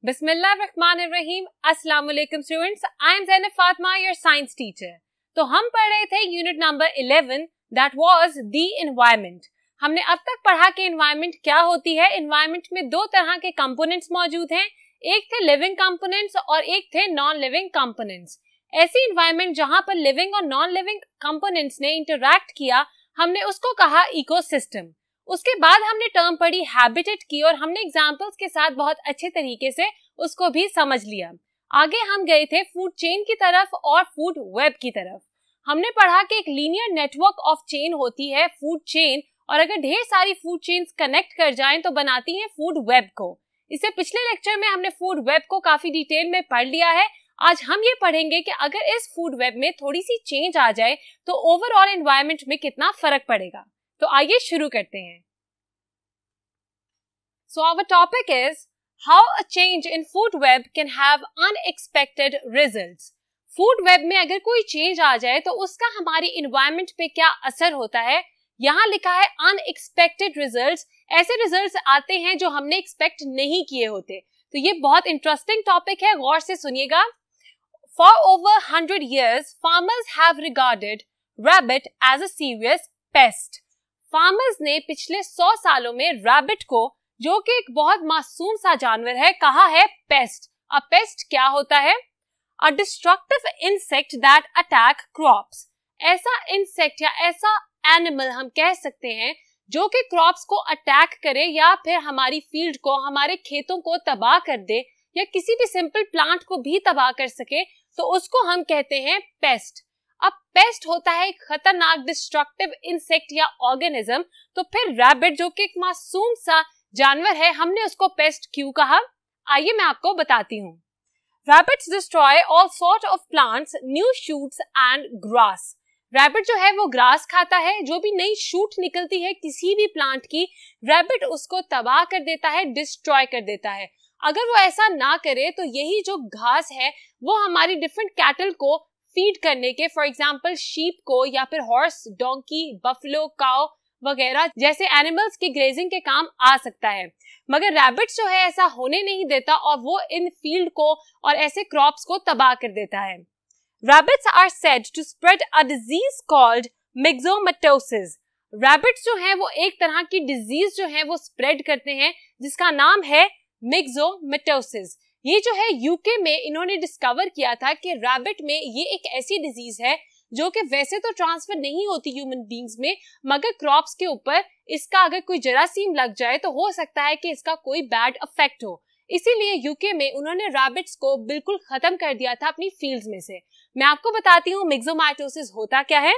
Bismillahirrahmanirrahim. Assalamu alaikum students. I am Zainab Fatma, your science teacher. तो हम पढ़ रहे थे unit number 11 that was the environment हमने अब तक पढ़ा कि एनवायरनमेंट क्या होती है एनवायरनमेंट में दो तरह के कंपोनेंट्स मौजूद हैं एक थे लिविंग कंपोनेंट्स और एक थे नॉन लिविंग कंपोनेंट्स ऐसी एनवायरनमेंट जहां पर लिविंग और नॉन लिविंग कंपोनेंट्स ने इंटरैक्ट किया हमने उसको कहा इकोसिस्टम उसके बाद हमने टर्म पढ़ी हैबिटेट की और हमने एग्जाम्पल्स के साथ बहुत अच्छे तरीके से उसको भी समझ लिया आगे हम गए थे फूड चेन की तरफ और फूड वेब की तरफ हमने पढ़ा कि एक लीनियर नेटवर्क ऑफ चेन होती है फूड चेन और अगर ढेर सारी फूड चेन कनेक्ट कर जाएं तो बनाती हैं फूड वेब को इसे पिछले लेक्चर में हमने फूड वेब को काफी डिटेल में पढ़ लिया है आज हम ये पढ़ेंगे कि अगर इस फूड वेब में थोड़ी सी चेंज आ जाए तो ओवरऑल एनवायरमेंट में कितना फर्क पड़ेगा तो आइए शुरू करते हैं so our topic is how a change in food web can have unexpected result food web में अगर कोई चेंज आ जाए तो उसका हमारी इन्वायरमेंट पे क्या असर होता है यहाँ लिखा है अनएक्सपेक्टेड रिजल्ट ऐसे रिजल्ट आते हैं जो हमने एक्सपेक्ट नहीं किए होते तो ये बहुत इंटरेस्टिंग टॉपिक है गौर से सुनिएगा For over 100 years, farmers have regarded rabbit as a serious pest. Farmers ने पिछले 100 सालों में रैबिट को जो कि एक बहुत मासूम सा जानवर है कहा है पेस्ट अ पेस्ट क्या होता है a destructive insect that attack crops ऐसा इंसेक्ट या ऐसा एनिमल हम कह सकते हैं जो कि क्रॉप्स को अटैक करे या फिर हमारी फील्ड को हमारे खेतों को तबाह कर दे या किसी भी सिंपल प्लांट को भी तबाह कर सके तो उसको हम कहते हैं पेस्ट अब पेस्ट होता है एक खतरनाक डिस्ट्रक्टिव इंसेक्ट या ऑर्गेनिज्म तो फिर रैबिट जो कि एक मासूम सा जानवर है हमने उसको पेस्ट क्यों कहा आइए मैं आपको बताती हूँ rabbits destroy all sort of plants new shoots and grass rabbit जो है वो ग्रास खाता है जो भी नई शूट निकलती है किसी भी प्लांट की रैबिट उसको तबाह कर देता है डिस्ट्रॉय कर देता है अगर वो ऐसा ना करे तो यही जो घास है वो हमारी डिफरेंट कैटल को फीड करने के फॉर एग्जाम्पल शीप को या फिर हॉर्स डोंकी बफलो काओ वगैरह जैसे एनिमल्स के ग्रेजिंग के काम आ सकता है मगर रैबिट जो है ऐसा होने नहीं देता और वो इन फील्ड को और ऐसे क्रॉप्स को तबाह कर देता है rabbits are said to spread a disease called myxomatosis rabbits जो है वो एक तरह की डिजीज जो है वो स्प्रेड करते हैं जिसका नाम है मिक्सोमिटोसिस ये जो है यूके में इन्होंने डिस्कवर किया था कि रैबिट में ये एक ऐसी डिजीज है जो कि वैसे तो ट्रांसफर नहीं होती ह्यूमन बींग्स में मगर क्रॉप्स के ऊपर इसका अगर कोई जरासीम लग जाए तो हो सकता है कि इसका कोई बैड अफेक्ट हो इसीलिए यूके में उन्होंने रैबिट्स को बिल्कुल खत्म कर दिया था अपनी फील्ड्स में से मैं आपको बताती हूँ मिक्सोमाइटोसिस होता क्या है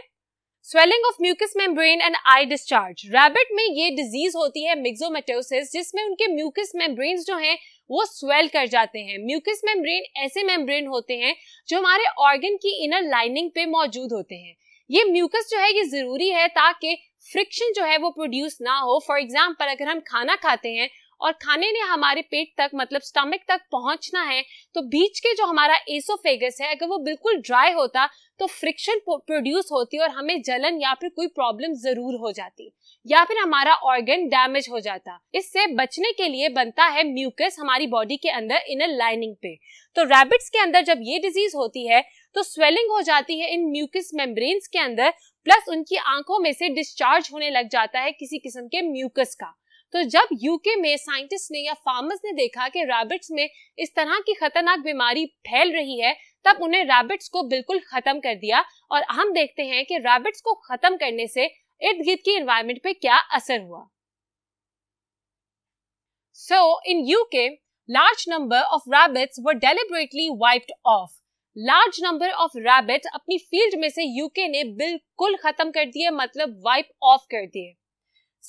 swelling of mucus membrane and eye discharge rabbit में ये डिजीज होती है मिक्सोमेटोसिस जिसमें उनके म्यूकस मेम्ब्रेन जो हैं वो स्वेल कर जाते हैं म्यूकस मेम्ब्रेन ऐसे मेम्ब्रेन होते हैं जो हमारे ऑर्गन की इनर लाइनिंग पे मौजूद होते हैं ये म्यूकस जो है ये जरूरी है ताकि फ्रिक्शन जो है वो प्रोड्यूस ना हो फॉर एग्जाम्पल अगर हम खाना खाते हैं और खाने ने हमारे पेट तक मतलब स्टमक तक पहुंचना है तो बीच के जो हमारा एसोफेगस है अगर वो बिल्कुल ड्राई होता तो फ्रिक्शन प्रोड्यूस होती और हमें जलन या फिर कोई प्रॉब्लम जरूर हो जाती या फिर हमारा ऑर्गन डैमेज हो जाता इससे बचने के लिए बनता है म्यूकस हमारी बॉडी के अंदर इनर लाइनिंग पे तो रैबिट्स के अंदर जब ये डिजीज होती है तो स्वेलिंग हो जाती है इन म्यूकस मेम्ब्रेन्स के अंदर प्लस उनकी आंखों में से डिस्चार्ज होने लग जाता है किसी किस्म के म्यूकस का तो जब यूके में साइंटिस्ट ने या फार्मर्स ने देखा कि रैबिट्स में इस तरह की खतरनाक बीमारी फैल रही है तब उन्हें रैबिट्स को बिल्कुल खत्म कर दिया और हम देखते हैं कि रैबिट्स को खत्म करने से इर्द गिर्द की एनवायरमेंट पे क्या असर हुआ so in UK large number of rabbits वो deliberately wiped off large number of rabbits अपनी फील्ड में से यूके ने बिल्कुल खत्म कर दिए मतलब वाइप ऑफ कर दिए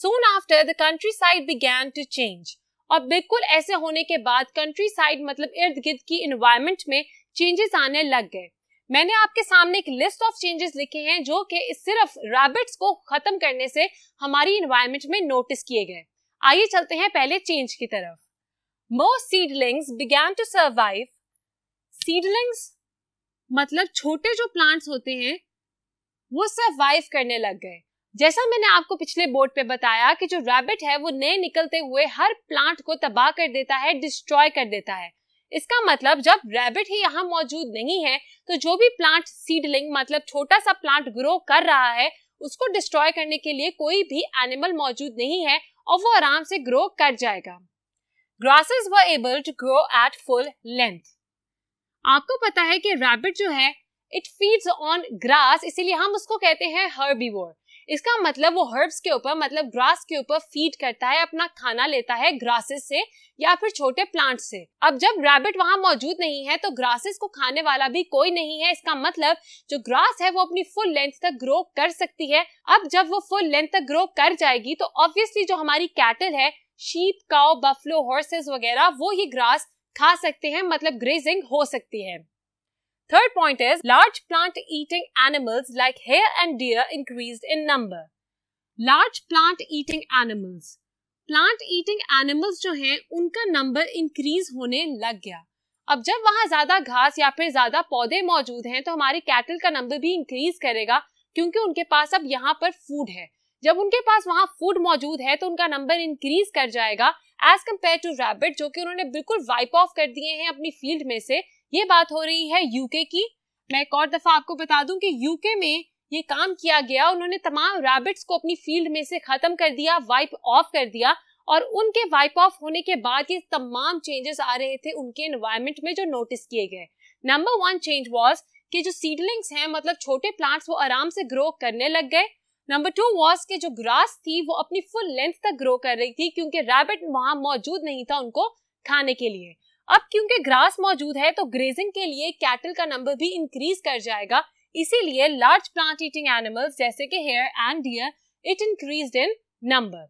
soon after the countryside began to change और बिल्कुल ऐसे होने के बाद कंट्री साइड मतलब इर्द गिर्द की इन्वायरमेंट में चेंजेस आने लग गए मैंने आपके सामने एक लिस्ट ऑफ चेंजेस लिखे हैं जो कि सिर्फ रैबिट्स को खत्म करने से हमारी इन्वायरमेंट में नोटिस किए गए आइए चलते हैं पहले चेंज की तरफ most seedlings began to survive seedlings मतलब छोटे जो प्लांट्स होते हैं वो सर्वाइव करने लग गए जैसा मैंने आपको पिछले बोर्ड पे बताया कि जो रैबिट है वो नए निकलते हुए हर प्लांट को तबाह कर देता है डिस्ट्रॉय कर देता है इसका मतलब जब रैबिट ही यहाँ मौजूद नहीं है तो जो भी प्लांट सीडलिंग मतलब छोटा सा प्लांट ग्रो कर रहा है उसको डिस्ट्रॉय करने के लिए कोई भी एनिमल मौजूद नहीं है और वो आराम से ग्रो कर जाएगा grasses were able to grow at full length आपको पता है कि रैबिट जो है इट फीड्स ऑन ग्रास इसीलिए हम उसको कहते हैं हर्बीवोर इसका मतलब वो हर्ब्स के ऊपर मतलब ग्रास के ऊपर फीड करता है अपना खाना लेता है ग्रासेस से या फिर छोटे प्लांट से अब जब रैबिट वहां मौजूद नहीं है तो ग्रासेस को खाने वाला भी कोई नहीं है इसका मतलब जो ग्रास है वो अपनी फुल लेंथ तक ग्रो कर सकती है अब जब वो फुल लेंथ तक ग्रो कर जाएगी तो ऑब्वियसली जो हमारी कैटल है शीप काओ बफलो हॉर्सेस वगैरह वो ये ग्रास खा सकते हैं मतलब ग्रेजिंग हो सकती है Third point is large plant eating animals like hare and deer increased in number. Large plant eating animals. Plant eating animals जो हैं उनका नंबर इंक्रीज होने लग गया अब जब वहां ज्यादा घास या फिर ज्यादा पौधे मौजूद हैं तो हमारे कैटल का नंबर भी इंक्रीज करेगा क्योंकि उनके पास अब यहाँ पर फूड है जब उनके पास वहाँ फूड मौजूद है तो उनका नंबर इंक्रीज कर जाएगा एज कम्पेयर टू रैबिट जो कि उन्होंने बिल्कुल वाइप ऑफ कर दिए हैं अपनी फील्ड में से ये बात हो रही है यूके की मैं एक और दफा आपको बता दूं कि यूके में ये काम किया गया उन्होंने तमाम रैबिट्स को अपनी फील्ड में से खत्म कर दिया वाइप ऑफ कर दिया और उनके वाइप ऑफ होने के बाद ये तमाम चेंजेस आ रहे थे उनके एनवायरमेंट में जो नोटिस किए गए नंबर वन चेंज वॉज कि जो सीडलिंग्स हैं मतलब छोटे प्लांट्स वो आराम से ग्रो करने लग गए नंबर टू वॉज के जो ग्रास थी वो अपनी फुल लेंथ तक ग्रो कर रही थी क्योंकि रैबिट वहां मौजूद नहीं था उनको खाने के लिए अब क्योंकि ग्रास मौजूद है तो ग्रेजिंग के लिए कैटल का नंबर भी इंक्रीज कर जाएगा इसीलिए लार्ज प्लांट ईटिंग एनिमल्स जैसे कि hare and deer it increase in number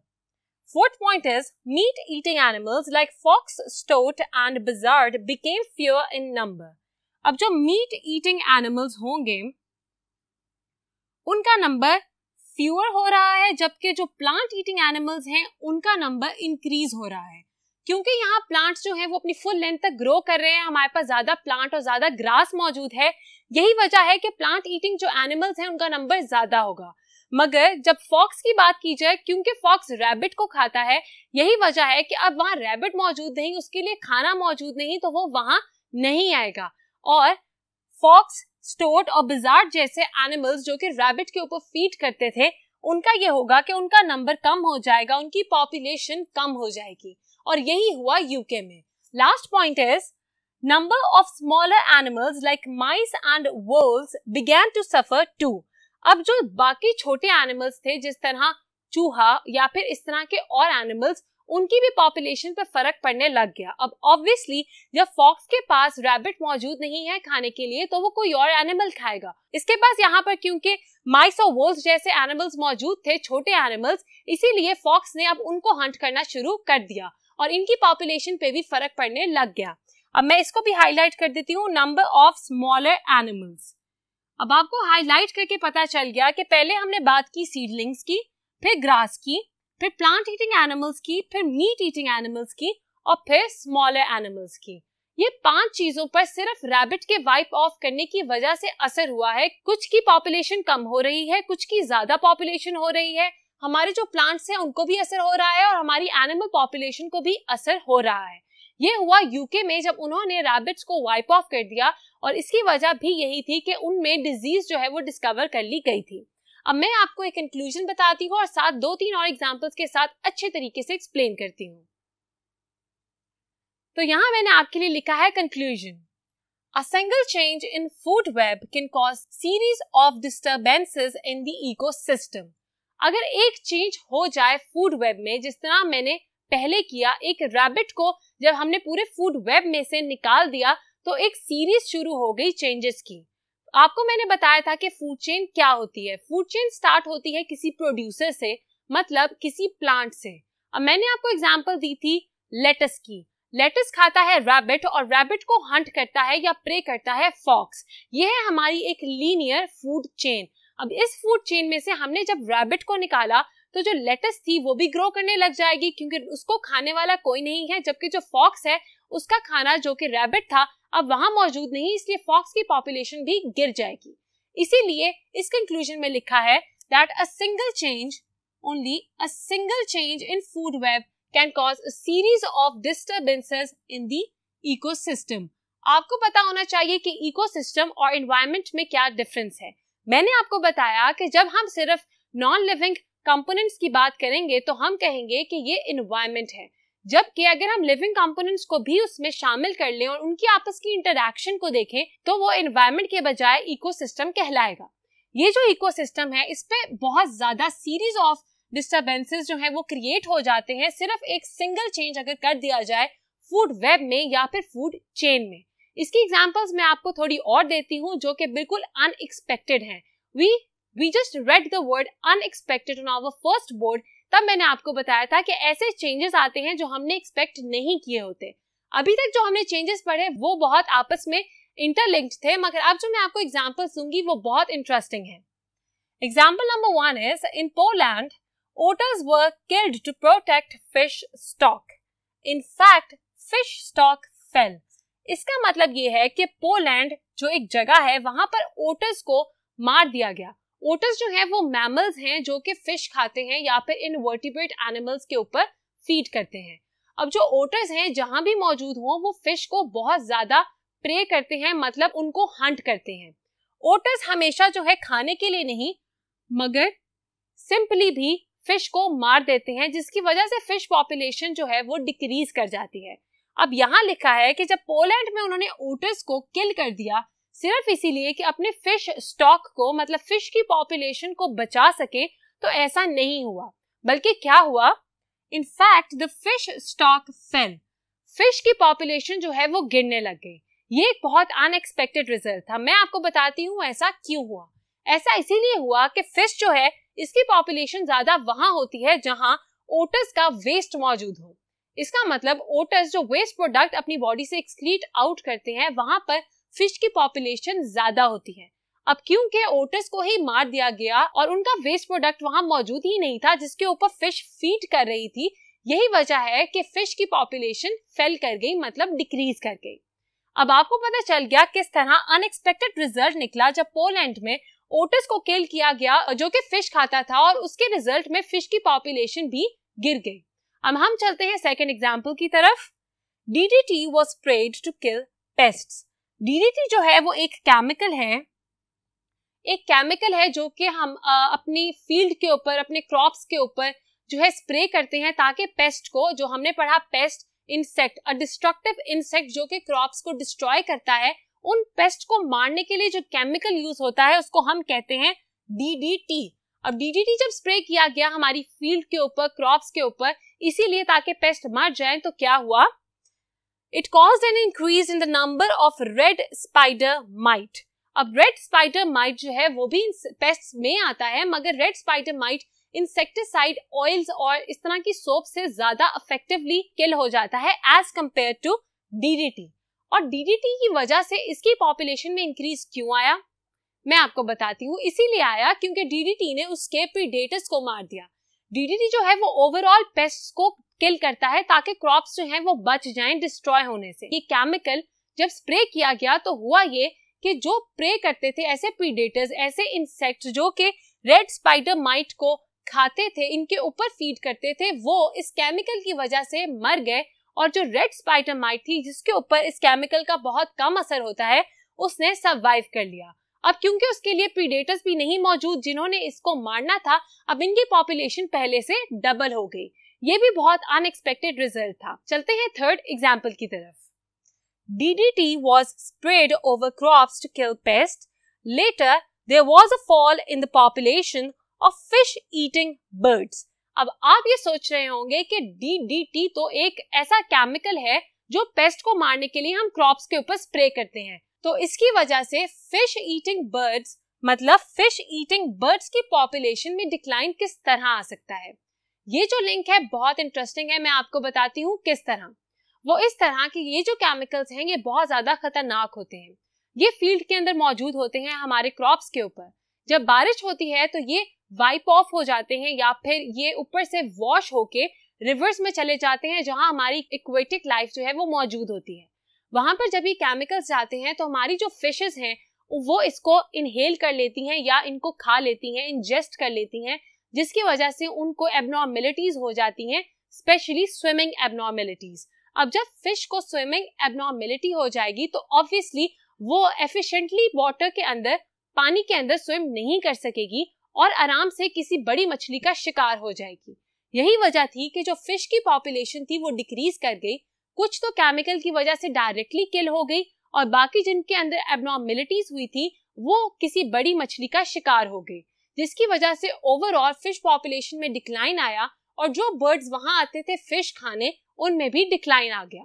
fourth point is meat eating animals like fox stoat and buzzard became fewer in number अब जो मीट ईटिंग एनिमल्स होंगे उनका नंबर फ्यूअर हो रहा है जबकि जो प्लांट ईटिंग एनिमल्स हैं उनका नंबर इंक्रीज हो रहा है क्योंकि यहाँ प्लांट्स जो हैं वो अपनी फुल लेंथ तक ग्रो कर रहे हैं हमारे पास ज्यादा प्लांट और ज्यादा ग्रास मौजूद है यही वजह है कि प्लांट ईटिंग जो एनिमल्स हैं उनका नंबर ज्यादा होगा मगर जब फॉक्स की बात की जाए क्योंकि फॉक्स रैबिट को खाता है यही वजह है कि अब वहाँ रैबिट मौजूद नहीं उसके लिए खाना मौजूद नहीं तो वो वहां नहीं आएगा और फॉक्स स्टोट और बिजार जैसे एनिमल्स जो कि रैबिट के ऊपर फीड करते थे उनका ये होगा कि उनका नंबर कम हो जाएगा उनकी पॉपुलेशन कम हो जाएगी और यही हुआ यूके में last point is number of smaller animals like mice and voles began to suffer too अब जो बाकी छोटे एनिमल्स थे जिस तरह चूहा या फिर इस तरह के और एनिमल्स उनकी भी पॉपुलेशन पर फर्क पड़ने लग गया अब ऑब्वियसली जब फॉक्स के पास रैबिट मौजूद नहीं है खाने के लिए तो वो कोई और एनिमल खाएगा इसके पास यहाँ पर क्योंकि माइस और वोल्स जैसे एनिमल्स मौजूद थे छोटे एनिमल्स इसीलिए फॉक्स ने अब उनको हंट करना शुरू कर दिया और इनकी पॉपुलेशन पे भी फर्क पड़ने लग गया अब मैं इसको भी हाईलाइट कर देती हूँ नंबर ऑफ स्मॉलर एनिमल्स अब आपको हाईलाइट करके पता चल गया कि पहले हमने बात की सीडलिंग्स की फिर ग्रास की फिर प्लांट ईटिंग एनिमल्स की फिर मीट ईटिंग एनिमल्स की और फिर स्मॉलर एनिमल्स की ये पांच चीजों पर सिर्फ रैबिट के वाइप ऑफ करने की वजह से असर हुआ है कुछ की पॉपुलेशन कम हो रही है कुछ की ज्यादा पॉपुलेशन हो रही है हमारे जो प्लांट्स हैं उनको भी असर हो रहा है और हमारी एनिमल पॉपुलेशन को भी असर हो रहा है ये हुआ यूके में जब उन्होंने रैबिट्स को वाइप ऑफ कर दिया और इसकी वजह भी यही थी कि उनमें डिजीज जो है वो डिस्कवर कर ली गई थी अब मैं आपको एक कंक्लूजन बताती हूँ और साथ दो तीन और एग्जाम्पल्स के साथ अच्छे तरीके से एक्सप्लेन करती हूँ तो यहाँ मैंने आपके लिए लिखा है conclusion A single change in food web can cause series of disturbances in the ecosystem. अगर एक चेंज हो जाए फूड वेब में जिस तरह मैंने पहले किया एक रैबिट को जब हमने पूरे फूड वेब में से निकाल दिया तो एक सीरीज शुरू हो गई चेंजेस की आपको मैंने बताया था कि फूड चेन क्या होती है फूड चेन स्टार्ट होती है किसी प्रोड्यूसर से मतलब किसी प्लांट से अब मैंने आपको एग्जाम्पल दी थी लेटस की लेटस खाता है रैबिट और रैबिट को हंट करता है या प्रे करता है फॉक्स यह है हमारी एक लीनियर फूड चेन अब इस फूड चेन में से हमने जब रैबिट को निकाला तो जो लेटस थी वो भी ग्रो करने लग जाएगी क्योंकि उसको खाने वाला कोई नहीं है जबकि जो फॉक्स है उसका खाना जो कि रैबिट था अब वहां मौजूद नहीं इसलिए फॉक्स की पॉपुलेशन भी गिर जाएगी इसीलिए इस कंक्लूजन में लिखा है that a single change only a single change in food web can cause a series of disturbances in the ecosystem आपको पता होना चाहिए कि इकोसिस्टम और एनवायरमेंट में क्या डिफरेंस है मैंने आपको बताया कि जब हम सिर्फ नॉन लिविंग कंपोनेंट्स की बात करेंगे तो हम कहेंगे कि ये इन्वायरमेंट है जबकि अगर हम लिविंग कंपोनेंट्स को भी उसमें शामिल कर लें और उनकी आपस की इंटरेक्शन को देखें तो वो इन्वायरमेंट के बजाय इकोसिस्टम कहलाएगा ये जो इकोसिस्टम है इस पर बहुत ज्यादा सीरीज ऑफ डिस्टर्बेंसेज जो है वो क्रिएट हो जाते हैं सिर्फ एक सिंगल चेंज अगर कर दिया जाए फूड वेब में या फिर फूड चेन में इसकी एग्जाम्पल्स मैं आपको थोड़ी और देती हूँ जो कि बिल्कुल अनएक्सपेक्टेड है we we just read the word unexpected on our first board तब मैंने आपको बताया था कि ऐसे चेंजेस आते हैं जो हमने एक्सपेक्ट नहीं किए होते अभी तक जो हमने चेंजेस पढ़े वो बहुत आपस में इंटरलिंक्ड थे मगर अब जो मैं आपको एग्जाम्पल दूंगी वो बहुत इंटरेस्टिंग है example number one is in Poland otters were killed to protect fish stock in fact fish stock fell. इसका मतलब ये है कि पोलैंड जो एक जगह है वहां पर ओटस को मार दिया गया ओटस जो है वो मैमल्स हैं जो कि फिश खाते हैं या फिर वर्टिब्रेट एनिमल्स के ऊपर फीड करते हैं अब जो ओटस हैं जहां भी मौजूद हों वो फिश को बहुत ज्यादा प्रे करते हैं मतलब उनको हंट करते हैं ओटस हमेशा जो है खाने के लिए नहीं मगर सिंपली भी फिश को मार देते हैं जिसकी वजह से फिश पॉपुलेशन जो है वो डिक्रीज कर जाती है अब यहाँ लिखा है कि जब पोलैंड में उन्होंने ओटिस को किल कर दिया सिर्फ इसीलिए कि अपने फिश स्टॉक को मतलब फिश की पॉपुलेशन को बचा सके तो ऐसा नहीं हुआ बल्कि क्या हुआ in fact the fish stock fell fish की पॉपुलेशन जो है वो गिरने लग गई ये एक बहुत अनएक्सपेक्टेड रिजल्ट था मैं आपको बताती हूँ ऐसा क्यों हुआ ऐसा इसीलिए हुआ कि फिश जो है इसकी पॉपुलेशन ज्यादा वहां होती है जहां ओटस का वेस्ट मौजूद हो इसका मतलब ओटस जो वेस्ट प्रोडक्ट अपनी बॉडी से एक्सक्रीट आउट करते हैं वहां पर फिश की पॉपुलेशन ज्यादा होती है अब क्योंकि ओटस को ही मार दिया गया और उनका वेस्ट प्रोडक्ट वहां मौजूद ही नहीं था जिसके ऊपर फिश फीड कर रही थी यही वजह है कि फिश की पॉपुलेशन फेल कर गई मतलब डिक्रीज कर गई अब आपको पता चल गया किस तरह अनएक्सपेक्टेड रिजल्ट निकला जब पोलैंड में ओटस को किल किया गया जो कि फिश खाता था और उसके रिजल्ट में फिश की पॉपुलेशन भी गिर गई अब हम चलते हैं सेकेंड एग्जाम्पल की तरफ DDT was spread to kill pest DDT जो है वो एक केमिकल है एक केमिकल है जो कि हम आ, अपनी फील्ड के ऊपर अपने क्रॉप्स के ऊपर जो है स्प्रे करते हैं ताकि पेस्ट को जो हमने पढ़ा pest insect a destructive insect जो कि क्रॉप्स को डिस्ट्रॉय करता है उन पेस्ट को मारने के लिए जो केमिकल यूज होता है उसको हम कहते हैं डीडीटी अब डीडीटी जब स्प्रे किया गया हमारी फील्ड के ऊपर क्रॉप्स के ऊपर इसीलिए ताकि पेस्ट मर जाए तो क्या हुआ it cause an increase in the number of red spider mite अब रेड स्पाइडर माइट जो है वो भी पेस्ट में आता है मगर red spider mite insecticide oils और इस तरह की सोप से ज्यादा अफेक्टिवली किल हो जाता है एज कंपेयर टू डीडीटी और डीडीटी की वजह से इसकी पॉपुलेशन में इंक्रीज क्यों आया मैं आपको बताती हूँ इसीलिए आया क्योंकि डीडीटी ने उसके पीडेटस को मार दिया डीडीटी जो है वो ओवरऑल पेस्ट को किल करता है ताकि क्रॉप जो है वो बच जाए डिस्ट्रॉय होने से ये केमिकल जब स्प्रे किया गया तो हुआ ये कि जो प्रे करते थे ऐसे पीडेटर्स ऐसे इंसेक्ट जो कि रेड स्पाइडर माइट को खाते थे इनके ऊपर फीड करते थे वो इस केमिकल की वजह से मर गए और जो रेड स्पाइडर माइट थी जिसके ऊपर इस केमिकल का बहुत कम असर होता है उसने सर्वाइव कर लिया अब क्योंकि उसके लिए प्रीडेटर्स भी नहीं मौजूद जिन्होंने इसको मारना था अब इनकी पॉपुलेशन पहले से डबल हो गई ये भी बहुत अनएक्सपेक्टेड रिजल्ट था चलते हैं थर्ड एग्जाम्पल की तरफ DDT was spread over crops to kill pest later there was a fall in the population of fish eating birds अब आप ये सोच रहे होंगे कि डीडीटी तो एक ऐसा केमिकल है जो पेस्ट को मारने के लिए हम क्रॉप्स के ऊपर स्प्रे करते हैं तो इसकी वजह से फिश ईटिंग बर्ड्स मतलब फिश ईटिंग बर्ड्स की पॉपुलेशन में डिक्लाइन किस तरह आ सकता है ये जो लिंक है बहुत इंटरेस्टिंग है मैं आपको बताती हूँ किस तरह वो इस तरह के ये जो केमिकल्स हैं ये बहुत ज्यादा खतरनाक होते हैं ये फील्ड के अंदर मौजूद होते हैं हमारे क्रॉप्स के ऊपर जब बारिश होती है तो ये वाइप ऑफ हो जाते हैं या फिर ये ऊपर से वॉश होके रिवर्स में चले जाते हैं जहां हमारी इक्वेटिक लाइफ जो है वो मौजूद होती है वहां पर जब ये केमिकल्स जाते हैं तो हमारी जो फिशेज हैं वो इसको इनहेल कर लेती हैं या इनको खा लेती हैं इंजेस्ट कर लेती हैं जिसकी वजह से उनको एबनॉर्मिलिटीज हो जाती हैं स्पेशली स्विमिंग एबनॉर्मिलिटीज अब जब फिश को स्विमिंग एबनॉर्मिलिटी हो जाएगी तो ऑब्वियसली वो एफिशिएंटली वाटर के अंदर पानी के अंदर स्विम नहीं कर सकेगी और आराम से किसी बड़ी मछली का शिकार हो जाएगी यही वजह थी कि जो फिश की पॉपुलेशन थी वो डिक्रीज कर गई कुछ तो केमिकल की वजह से डायरेक्टली किल हो गई और बाकी जिनके अंदर एबनॉर्मिलिटीज हुई थी वो किसी बड़ी मछली का शिकार हो गई जिसकी वजह से ओवरऑल फिश पॉपुलेशन में डिक्लाइन आया और जो बर्ड्स वहां आते थे फिश खाने उनमें भी डिक्लाइन आ गया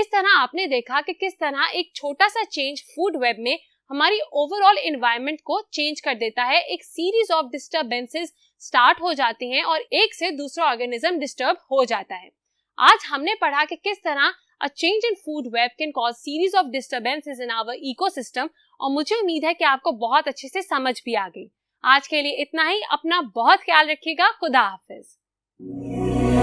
इस तरह आपने देखा कि किस तरह एक छोटा सा चेंज फूड वेब में हमारी ओवरऑल इन्वायरमेंट को चेंज कर देता है एक सीरीज ऑफ डिस्टर्बेंसेस स्टार्ट हो जाते हैं और एक से दूसरा ऑर्गेनिज्म डिस्टर्ब हो जाता है आज हमने पढ़ा कि किस तरह a change in food web can cause series of disturbances in our ecosystem और मुझे उम्मीद है कि आपको बहुत अच्छे से समझ भी आ गई आज के लिए इतना ही अपना बहुत ख्याल रखिएगा खुदा हाफिज